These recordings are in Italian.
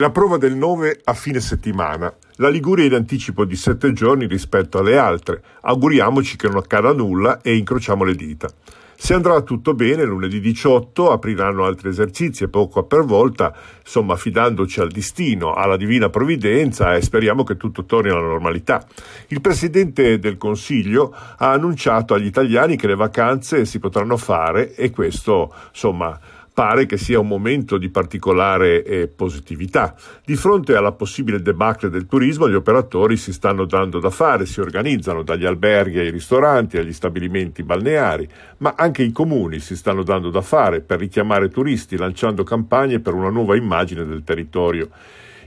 La prova del 9 a fine settimana. La Liguria è in anticipo di 7 giorni rispetto alle altre. Auguriamoci che non accada nulla e incrociamo le dita. Se andrà tutto bene, lunedì 18 apriranno altri esercizi, e poco per volta, insomma fidandoci al destino, alla divina provvidenza e speriamo che tutto torni alla normalità. Il Presidente del Consiglio ha annunciato agli italiani che le vacanze si potranno fare e questo, insomma, pare che sia un momento di particolare eh, positività. Di fronte alla possibile debacle del turismo, gli operatori si stanno dando da fare, si organizzano dagli alberghi ai ristoranti, agli stabilimenti balneari, ma anche i comuni si stanno dando da fare per richiamare turisti, lanciando campagne per una nuova immagine del territorio.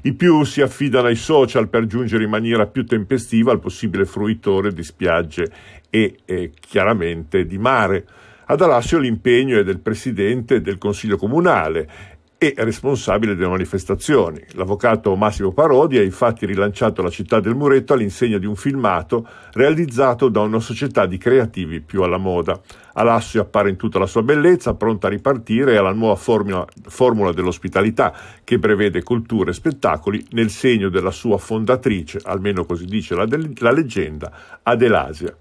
I più si affidano ai social per giungere in maniera più tempestiva al possibile fruitore di spiagge e eh, chiaramente di mare. Ad Alassio l'impegno è del presidente del Consiglio Comunale e responsabile delle manifestazioni. L'avvocato Massimo Parodi ha infatti rilanciato la città del Muretto all'insegna di un filmato realizzato da una società di creativi più alla moda. Alassio appare in tutta la sua bellezza, pronta a ripartire alla nuova formula, formula dell'ospitalità che prevede culture e spettacoli nel segno della sua fondatrice, almeno così dice la, la leggenda, Adelasia.